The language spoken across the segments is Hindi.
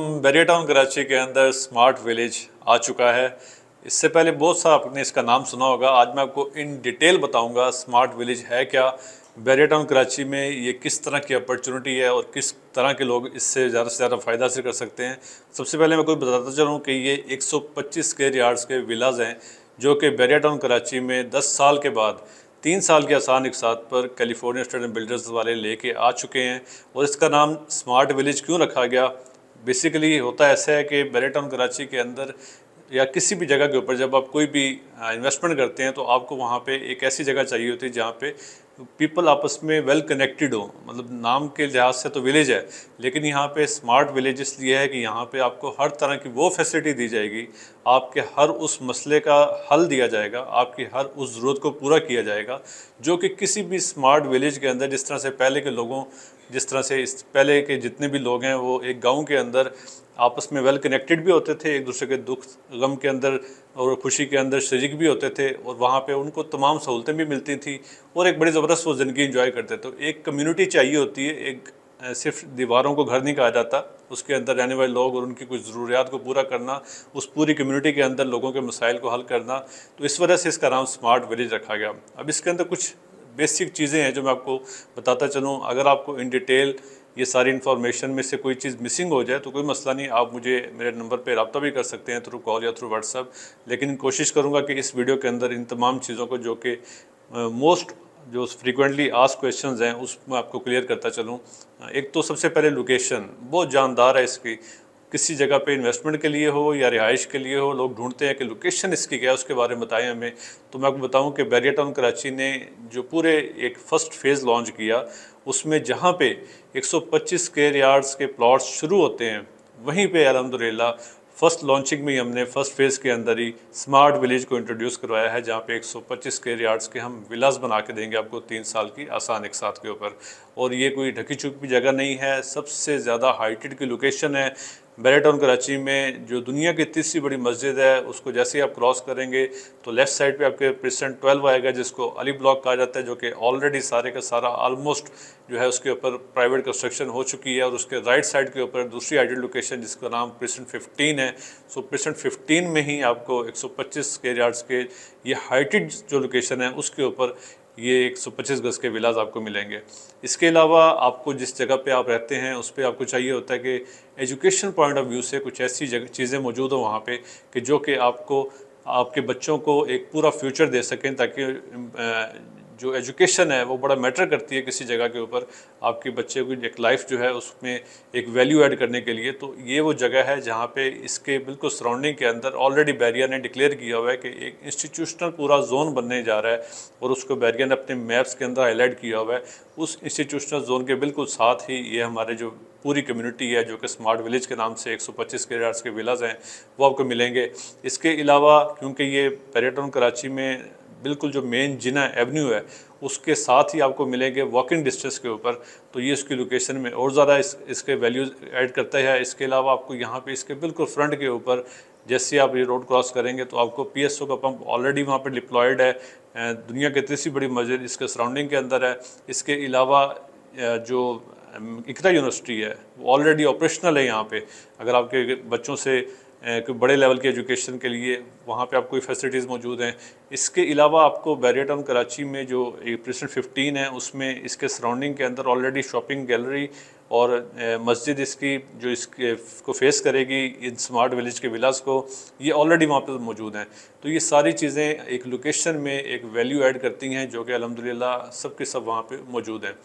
बैरिया टाउन कराची के अंदर स्मार्ट विलेज आ चुका है इससे पहले बहुत सारा आपने इसका नाम सुना होगा आज मैं आपको इन डिटेल बताऊंगा स्मार्ट विलेज है क्या बैरिया टाउन कराची में ये किस तरह की अपॉर्चुनिटी है और किस तरह के लोग इससे ज़्यादा से ज़्यादा फ़ायदा हासिल कर सकते हैं सबसे पहले मैं कुछ बताता चलूँ कि ये पच्चीस स्क्वेयर यार्ड्स के विलाज हैं जो कि बैरिया टाउन कराची में दस साल के बाद तीन साल के आसान साथ पर कैलिफोर्निया स्टूडेंट बिल्डर्स वाले लेके आ चुके हैं और इसका नाम स्मार्ट विलेज क्यों रखा गया बेसिकली होता ऐसा है कि बैरेटाउन कराची के अंदर या किसी भी जगह के ऊपर जब आप कोई भी इन्वेस्टमेंट करते हैं तो आपको वहाँ पे एक ऐसी जगह चाहिए होती है जहाँ पे पीपल आपस में वेल कनेक्टेड हो मतलब नाम के लिहाज से तो विलेज है लेकिन यहाँ पे स्मार्ट विलेज इसलिए है कि यहाँ पे आपको हर तरह की वो फैसिलिटी दी जाएगी आपके हर उस मसले का हल दिया जाएगा आपकी हर उस ज़रूरत को पूरा किया जाएगा जो कि किसी भी स्मार्ट विलेज के अंदर जिस तरह से पहले के लोगों जिस तरह से इस पहले के जितने भी लोग हैं वो एक गांव के अंदर आपस में वेल कनेक्टेड भी होते थे एक दूसरे के दुख गम के अंदर और खुशी के अंदर शरीक भी होते थे और वहाँ पे उनको तमाम सहूलतें भी मिलती थी और एक बड़ी ज़बरदस्त वो ज़िंदगी इंजॉय करते थे तो एक कम्युनिटी चाहिए होती है एक सिर्फ दीवारों को घर नहीं कहा जाता उसके अंदर रहने वाले लोग और उनकी कुछ ज़रूरियात को पूरा करना उस पूरी कम्यूनिटी के अंदर लोगों के मसाइल को हल करना तो इस वजह से इसका नाम स्मार्ट विलेज रखा गया अब इसके अंदर कुछ बेसिक चीज़ें हैं जो मैं आपको बताता चलूँ अगर आपको इन डिटेल ये सारी इन्फॉर्मेशन में से कोई चीज़ मिसिंग हो जाए तो कोई मसला नहीं आप मुझे मेरे नंबर पर रबता भी कर सकते हैं थ्रू कॉल या थ्रू व्हाट्सअप लेकिन कोशिश करूँगा कि इस वीडियो के अंदर इन तमाम चीज़ों को जो कि मोस्ट जो फ्रीक्वेंटली आस्क क्वेश्चंस हैं उसमें आपको क्लियर करता चलूँ एक तो सबसे पहले लोकेशन बहुत जानदार है इसकी किसी जगह पे इन्वेस्टमेंट के लिए हो या रिहाइश के लिए हो लोग ढूंढते हैं कि लोकेशन इसकी क्या है उसके बारे में बताएं हमें तो मैं आपको बताऊं कि बैरिया टाउन कराची ने जो पूरे एक फ़र्स्ट फेज़ लॉन्च किया उसमें जहाँ पे 125 सौ यार्ड्स के प्लॉट्स शुरू होते हैं वहीं पर अलहमदिल्ला फर्स्ट लॉन्चिंग में हमने फर्स्ट फेज़ के अंदर ही स्मार्ट विलेज को इंट्रोड्यूस करवाया है जहाँ पे 125 पच्चीस यार्ड्स के हम विलास बना के देंगे आपको तीन साल की आसान एक साथ के ऊपर और ये कोई ढकी चुकी जगह नहीं है सबसे ज़्यादा हाइटेड की लोकेशन है बैराटाउन कराची में जो दुनिया की तीसरी बड़ी मस्जिद है उसको जैसे ही आप क्रॉस करेंगे तो लेफ़्ट साइड पे आपके प्रेसेंट 12 आएगा जिसको अली ब्लॉक कहा जाता है जो कि ऑलरेडी सारे का सारा ऑलमोस्ट जो है उसके ऊपर प्राइवेट कंस्ट्रक्शन हो चुकी है और उसके राइट साइड के ऊपर दूसरी आइडियल लोकेशन जिसका नाम प्रेसेंट फिफ्टीन है सो प्रेसेंट फिफ्टीन में ही आपको एक सौ पच्चीस के ये हाइटेड जो लोकेशन है उसके ऊपर ये 125 गज़ के विलाज आपको मिलेंगे इसके अलावा आपको जिस जगह पे आप रहते हैं उस पर आपको चाहिए होता है कि एजुकेशन पॉइंट ऑफ व्यू से कुछ ऐसी जगह चीज़ें मौजूद हो वहाँ पे कि जो कि आपको आपके बच्चों को एक पूरा फ्यूचर दे सकें ताकि जो एजुकेशन है वो बड़ा मैटर करती है किसी जगह के ऊपर आपके बच्चे की एक लाइफ जो है उसमें एक वैल्यू ऐड करने के लिए तो ये वो जगह है जहाँ पे इसके बिल्कुल सराउंडिंग के अंदर ऑलरेडी बैरियर ने डिक्लेयर किया हुआ है कि एक इंस्टीट्यूशनल पूरा जोन बनने जा रहा है और उसको बैरियर ने अपने मैप्स के अंदर हाईलाइट किया हुआ है उस इंस्टीट्यूशनल जोन के बिल्कुल साथ ही ये हमारे जो पूरी कम्युनिटी है जो कि स्मार्ट विलेज के नाम से 125 सौ पच्चीस के विलाज हैं वो आपको मिलेंगे इसके अलावा क्योंकि ये पर्यटन कराची में बिल्कुल जो मेन जिना एवेन्यू है उसके साथ ही आपको मिलेंगे वॉकिंग डिस्टेंस के ऊपर तो ये इसकी लोकेशन में और ज़्यादा इस, इसके वैल्यूज़ ऐड करता है इसके अलावा आपको यहाँ पे इसके बिल्कुल फ्रंट के ऊपर जैसे आप ये रोड क्रॉस करेंगे तो आपको पीएसओ का पंप ऑलरेडी वहाँ पर डिप्लॉयड है दुनिया की तीसरी बड़ी मस्जिद इसके सराउंडिंग के अंदर है इसके अलावा जो इकता यूनिवर्सिटी है वो ऑलरेडी ऑपरेशनल है यहाँ पे अगर आपके बच्चों से बड़े लेवल के एजुकेशन के लिए वहाँ पे आपको फैसिलिटीज़ मौजूद हैं इसके अलावा आपको बैरिया टाउन कराची में जो प्रेसेंट फिफ्टीन है उसमें इसके सराउंडिंग के अंदर ऑलरेडी शॉपिंग गैलरी और मस्जिद इसकी जो इसके को फेस करेगी इन स्मार्ट विलेज के विलास को ये ऑलरेडी वहाँ पर मौजूद हैं तो ये सारी चीज़ें एक लोकेशन में एक वैल्यू ऐड करती हैं जो कि अलहमदिल्ला सब के सब वहाँ पर मौजूद हैं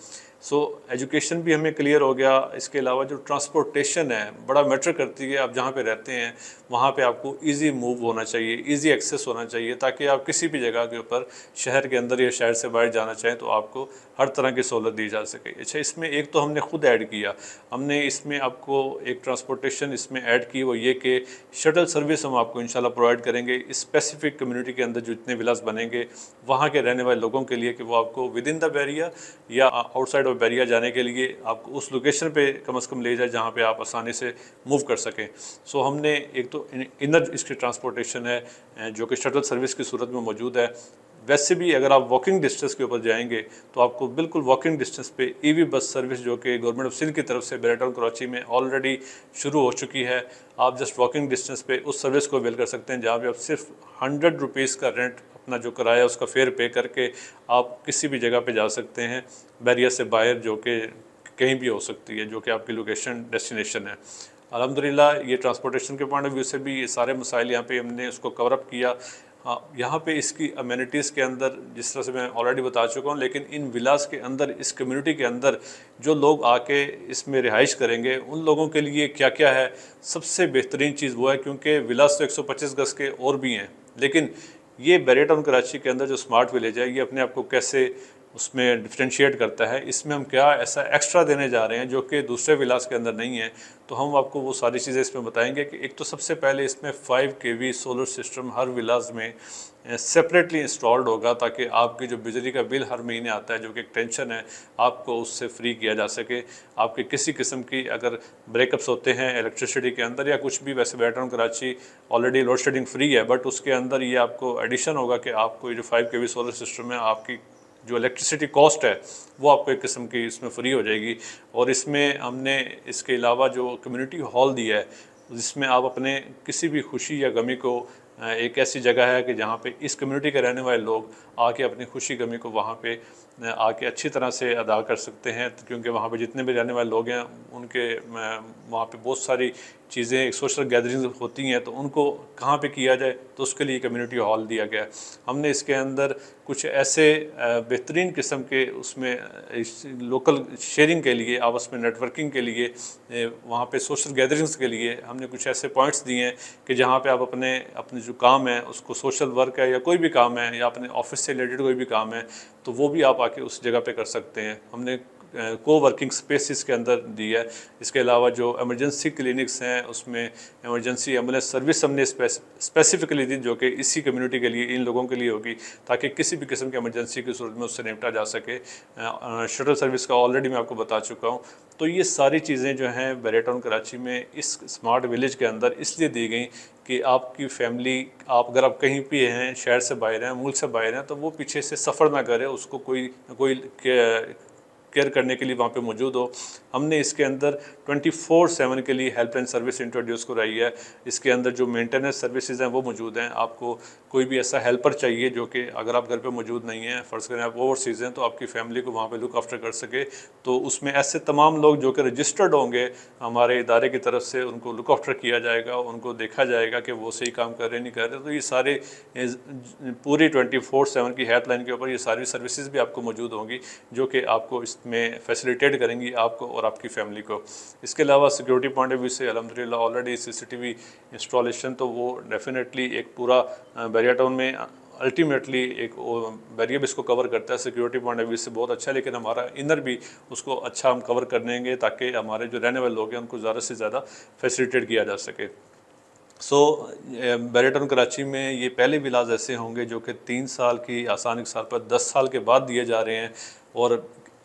सो so, एजुकेशन भी हमें क्लियर हो गया इसके अलावा जो ट्रांसपोर्टेशन है बड़ा मैटर करती है आप जहाँ पे रहते हैं वहाँ पे आपको इजी मूव होना चाहिए इजी एक्सेस होना चाहिए ताकि आप किसी भी जगह के ऊपर शहर के अंदर या शहर से बाहर जाना चाहें तो आपको हर तरह की सहूलत दी जा सके अच्छा इसमें एक तो हमने खुद ऐड की किया हमने इसमें आपको एक ट्रांसपोर्टेशन इसमें ऐड की वो ये कि शटल सर्विस हम आपको इंशाल्लाह प्रोवाइड करेंगे स्पेसिफिक कम्युनिटी के अंदर जो इतने विलास बनेंगे वहाँ के रहने वाले लोगों के लिए कि वो आपको विद इन द बैरिया या आउटसाइड ऑफ बैरिया जाने के लिए आपको उस लोकेशन पर कम अज़ कम ले जाए जहाँ पे आप आसानी से मूव कर सकें सो हमने एक तो इनर इसकी ट्रांसपोर्टेशन है जो कि शटल सर्विस की सूरत में मौजूद है वैसे भी अगर आप वॉकिंग डिस्टेंस के ऊपर जाएंगे तो आपको बिल्कुल वॉकिंग डिस्टेंस पे ईवी बस सर्विस जो कि गवर्नमेंट ऑफ सिंध की तरफ से बैरेटाउन कराची में ऑलरेडी शुरू हो चुकी है आप जस्ट वॉकिंग डिस्टेंस पे उस सर्विस को अवेल कर सकते हैं जहाँ पे आप सिर्फ हंड्रेड रुपीज़ का रेंट अपना जो किराया उसका फेयर पे करके आप किसी भी जगह पर जा सकते हैं बैरियर से बाहर जो कि कहीं भी हो सकती है जो कि आपकी लोकेशन डेस्टिनेशन है अलहमदिल्ला ये ट्रांसपोर्टेशन के पॉइंट ऑफ व्यू से भी ये सारे मसाइल यहाँ पे हमने उसको कवरअप किया हाँ, यहाँ पे इसकी अम्यूनिटीज़ के अंदर जिस तरह से मैं ऑलरेडी बता चुका हूँ लेकिन इन विलास के अंदर इस कम्युनिटी के अंदर जो लोग आके इसमें रिहाइश करेंगे उन लोगों के लिए क्या क्या है सबसे बेहतरीन चीज़ वो है क्योंकि विलास तो 125 गज़ के और भी हैं लेकिन ये बैरेटाउन कराची के अंदर जो स्मार्ट विलेज है ये अपने आप को कैसे उसमें डिफ्रेंशिएट करता है इसमें हम क्या ऐसा एक्स्ट्रा देने जा रहे हैं जो कि दूसरे विलास के अंदर नहीं है तो हम आपको वो सारी चीज़ें इसमें बताएंगे कि एक तो सबसे पहले इसमें 5 के वी सोलर सिस्टम हर विलास में सेपरेटली इंस्टॉल्ड होगा ताकि आपकी जो बिजली का बिल हर महीने आता है जो कि एक टेंशन है आपको उससे फ्री किया जा सके आपके किसी किस्म की अगर ब्रेकअप्स होते हैं इलेक्ट्रिसिटी के अंदर या कुछ भी वैसे better Karachi already load shedding free है बट उसके अंदर ये आपको एडिशन होगा कि आपको ये जो फाइव के सोलर सिस्टम है आपकी जो इलेक्ट्रिसिटी कॉस्ट है वो आपको एक किस्म की इसमें फ्री हो जाएगी और इसमें हमने इसके अलावा जो कम्युनिटी हॉल दिया है जिसमें आप अपने किसी भी खुशी या गमी को एक ऐसी जगह है कि जहाँ पे इस कम्युनिटी के रहने वाले लोग आके अपनी खुशी गमी को वहाँ पे आके अच्छी तरह से अदा कर सकते हैं क्योंकि वहाँ पे जितने भी रहने वाले लोग हैं उनके वहाँ पे बहुत सारी चीज़ें सोशल गैदरिंग होती हैं तो उनको कहाँ पे किया जाए तो उसके लिए कम्युनिटी हॉल दिया गया हमने इसके अंदर कुछ ऐसे बेहतरीन किस्म के उसमें लोकल शेयरिंग के लिए आपस में नेटवर्किंग के लिए वहाँ पे सोशल गैदरिंग्स के लिए हमने कुछ ऐसे पॉइंट्स दिए हैं कि जहाँ पे आप अपने अपने जो काम है उसको सोशल वर्क है या कोई भी काम है या अपने ऑफिस से रिलेटेड कोई भी काम है तो वो भी आप आके उस जगह पर कर सकते हैं हमने को वर्किंग स्पेसिस के अंदर दी है इसके अलावा जो एमरजेंसी क्लिनिक्स हैं उसमें एमरजेंसी एम्बुलेंस सर्विस हमने स्पेसिफिकली दी जो कि इसी कम्युनिटी के लिए इन लोगों के लिए होगी ताकि किसी भी किस्म की एमरजेंसी की सूरत में उससे निपटा जा सके शटल सर्विस का ऑलरेडी मैं आपको बता चुका हूँ तो ये सारी चीज़ें जो हैं बैरेटाउन कराची में इस स्मार्ट विलेज के अंदर इसलिए दी गई कि आपकी फैमिली आप अगर आप कहीं भी हैं शहर से बाहर हैं मुल्क से बाहर हैं तो वो पीछे से सफ़र ना करें उसको कोई कोई केयर करने के लिए वहाँ पे मौजूद हो हमने इसके अंदर 24/7 के लिए हेल्प एंड सर्विस इंट्रोड्यूस कराई है इसके अंदर जो मेंटेनेंस सर्विसेज हैं वो मौजूद हैं आपको कोई भी ऐसा हेल्पर चाहिए जो कि अगर आप घर पे मौजूद नहीं हैं फ़र्ज़ करें आप ओवरसीज़ हैं तो आपकी फैमिली को वहाँ पे लुक आफ्टर कर सके तो उसमें ऐसे तमाम लोग जो कि रजिस्टर्ड होंगे हमारे इदारे की तरफ से उनको लुक आफ्टर किया जाएगा उनको देखा जाएगा कि वो सही काम कर रहे नहीं कर रहे तो ये सारे पूरी ट्वेंटी की हेल्पलाइन के ऊपर ये सारी सर्विसज़ भी आपको मौजूद होंगी जो कि आपको इस में फैसिलिटेट करेंगी आपको और आपकी फैमिली को इसके अलावा सिक्योरिटी पॉइंट ऑफ व्यू से अलहमदिल्ला ऑलरेडी सीसीटीवी इंस्टॉलेशन तो वो डेफिनेटली एक पूरा बैरिया टाउन में अल्टीमेटली एक बैरियर इसको कवर करता है सिक्योरिटी पॉइंट ऑफ व्यू से बहुत अच्छा है लेकिन हमारा इनर भी उसको अच्छा हम कवर कर देंगे ताकि हमारे जो रहने वाले लोग हैं उनको ज़्यादा से ज़्यादा फैसिलिटेट किया जा सके सो so, बैरेटन कराची में ये पहले विलाज ऐसे होंगे जो कि तीन साल की आसान साल पर दस साल के बाद दिए जा रहे हैं और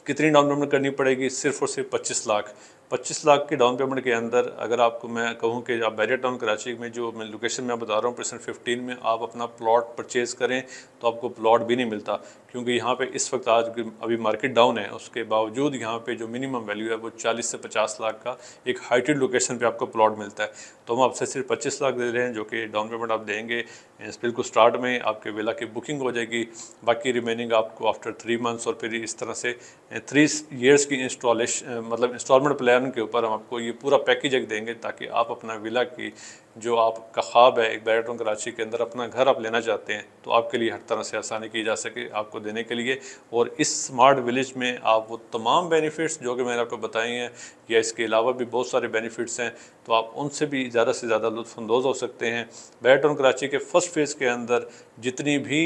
कितनी डाउन पेमेंट करनी पड़ेगी सिर्फ और सिर्फ पच्चीस लाख पच्चीस लाख के डाउन पेमेंट के अंदर अगर आपको मैं कहूँ कि आप बैरियर टाउन कराची में जो मैं लोकेशन में बता रहा हूँ परसेंट फिफ्टीन में आप अपना प्लॉट परचेज करें तो आपको प्लॉट भी नहीं मिलता क्योंकि यहाँ पे इस वक्त आज अभी मार्केट डाउन है उसके बावजूद यहाँ पे जो मिनिमम वैल्यू है वो 40 से 50 लाख का एक हाइटेड लोकेशन पे आपको प्लॉट मिलता है तो हम आपसे सिर्फ 25 लाख दे रहे हैं जो कि डाउन पेमेंट आप देंगे इस बिल्कुल स्टार्ट में आपके वेला की बुकिंग हो जाएगी बाकी रिमेनिंग आपको आफ्टर थ्री मंथ्स और फिर इस तरह से थ्री ईयर्स की इंस्टॉलेशन मतलब इंस्टॉलमेंट प्लान के ऊपर हम आपको ये पूरा पैकेज एक देंगे ताकि आप अपना विला की जो आपका ख्वाब है एक बैराटून कराची के अंदर अपना घर आप लेना चाहते हैं तो आपके लिए हर तरह से आसानी की जा सके आपको देने के लिए और इस स्मार्ट विलेज में आप वो तमाम बेनिफिट्स जो कि मैंने आपको बताए हैं या इसके अलावा भी बहुत सारे बेनिफिट्स हैं तो आप उनसे भी ज़्यादा से ज़्यादा लुफानंदोज़ हो सकते हैं बैराटून कराची के फ़र्स्ट फेज़ के अंदर जितनी भी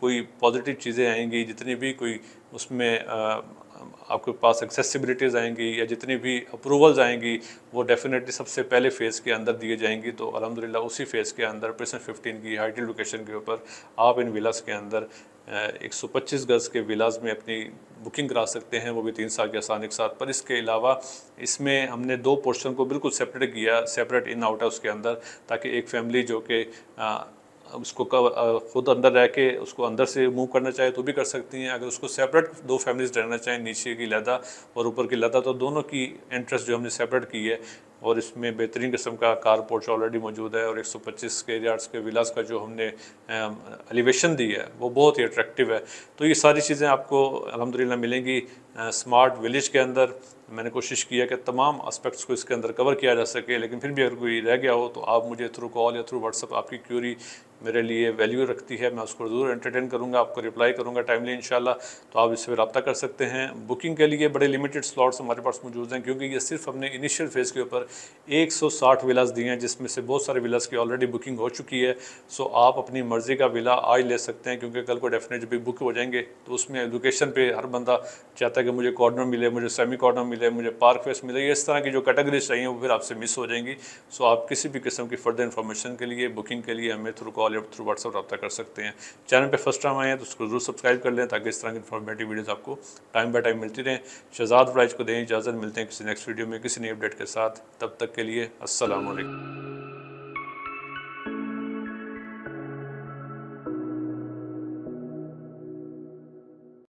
कोई पॉजिटिव चीज़ें आएंगी जितनी भी कोई उसमें आपके पास एक्सेसिबिलिटीज़ आएंगी या जितनी भी अप्रूवल्स आएंगी वो डेफिनेटली सबसे पहले फ़ेज़ के अंदर दिए जाएंगी तो अलहमदिल्ला उसी फ़ेज़ के अंदर प्रसन्न फिफ्टीन की हाइट लोकेशन के ऊपर आप इन विलास के अंदर एक सौ पच्चीस गज़ के विलास में अपनी बुकिंग करा सकते हैं वो भी तीन साल के आसान एक साथ पर इसके अलावा इसमें हमने दो पोर्शन को बिल्कुल सेपरेट किया सेपरेट इन आउट हाउस के अंदर ताकि एक फैमिली जो कि उसको कवर खुद अंदर रह के उसको अंदर से मूव करना चाहे तो भी कर सकती हैं अगर उसको सेपरेट दो फैमिलीज रहना चाहें नीचे की लदा और ऊपर की लदा तो दोनों की इंटरेस्ट जो हमने सेपरेट की है और इसमें बेहतरीन किस्म का कार पोर्च ऑलरेडी मौजूद है और 125 के यार्ड्स के विलास का जो हमने एलिवेशन दी है वो बहुत ही अट्रैक्टिव है तो ये सारी चीज़ें आपको अलहमदिल्ला मिलेंगी स्मार्ट विलेज के अंदर मैंने कोशिश की है कि तमाम एस्पेक्ट्स को इसके अंदर कवर किया जा सके लेकिन फिर भी अगर कोई रह गया हो तो आप मुझे थ्रू कॉल या थ्रू व्हाट्सअप आपकी क्यूरी मेरे लिए वैल्यू रखती है मैं उसको ज़रूर एंटरटेन करूँगा आपको रिप्लाई करूँगा टाइमली इन तो आप इससे रबता कर सकते हैं बुकिंग के लिए बड़े लिमिटेड स्लॉट्स हमारे पास मौजूद हैं क्योंकि ये सिर्फ हमने इनिशियल फेज़ के ऊपर सौ 160 विलास दिए हैं जिसमें से बहुत सारे विलास की ऑलरेडी बुकिंग हो चुकी है सो आप अपनी मर्ज़ी का विला आज ले सकते हैं क्योंकि कल को डेफिनेट भी बुक हो जाएंगे तो उसमें लोकेशन पे हर बंदा चाहता है कि मुझे कॉर्नर मिले मुझे सेमी कॉर्नर मिले मुझे पार्क फेस मिले इस तरह की जो कैटेगरीज चाहिए वो फिर आपसे मिस हो जाएंगी सो आप किसी भी किस्म की फर्दर इन्फॉर्मेशन के लिए बुकिंग के लिए हमें थ्रू कॉल या थ्रू व्हाट्सअप रब्ता कर सकते हैं चैनल पर फर्स्ट टाइम आए हैं तो उसको जरूर सब्सक्राइब कर लें ताकि इस तरह की इन्फॉर्मेटिव वीडियोज़ आपको टाइम बाई टाइम मिलती रहें शहजाद प्राइज को दें इजाज़त मिलते हैं किसी नेक्स्ट वीडियो में किसी नई अपडेट के साथ तब तक के लिए असलकम